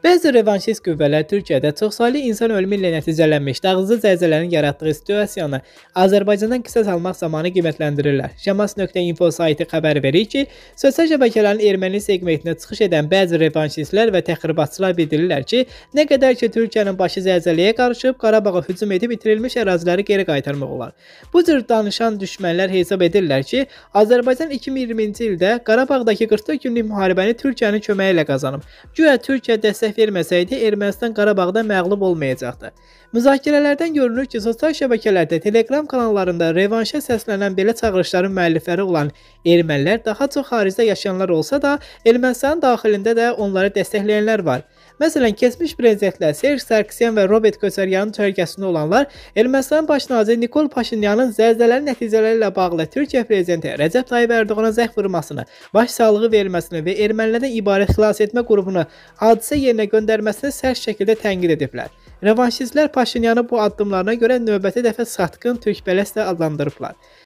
Bəzi revanşist qüvvələr Türkiyədə çoxsaylı insan ölümü ilə nəticələnmiş dağıcı zəlzələrin yaratdığı situasiyanı Azərbaycandan qisas almaq zamanı qiymətləndirirlər. Jamas.info saytı xəbər verir ki, sosial şəbəkələrin erməni segmentinə çıxış edən bəzi revanşistlər və təxribatçılar bildirirlər ki, nə qədər ki Türkiyənin başı zəlzələyə qarışıb Qarabağa hücum edib itirilmiş əraziləri geri qaytarmaq olar. Bu cür danışan düşmənlər hesab edirlər ki, Azərbaycan 2020-ci ildə Qarabağdakı 44 günlük müharibəni Türkiyənin köməyi ilə qazanıb. Güya Türkiyə dəstək dəstək verməsəydi Ermənistan Qarabağda məğlub olmayacaqdı. Müzakirələrdən görünür ki, sosial şəbəkələrdə, Telegram kanallarında revanşa səslənən belə çağırışların müəllifləri olan ermənilər daha çox xaricdə yaşayanlar olsa da, Ermənistanın daxilində də onları dəstəkləyənlər var. Məsələn, keçmiş prezidentlər Serj Sarkisyan və Robert Köçəryanın çərkəsində olanlar Ermənistan baş naziri Nikol Paşinyanın zəlzələnin nəticələri ilə bağlı Türkiyə prezidenti Rəcəb Tayyib Ərdoğana zəng vurmasını, başsağlığı verməsini və ermənilərdən ibarət xilas etmə qrupunu hadisə yerinə göndərməsini sərt şəkildə tənqid ediblər. Revanşistlər Paşinyanı bu addımlarına görə növbəti dəfə satqın türkbələst adlandırıblar.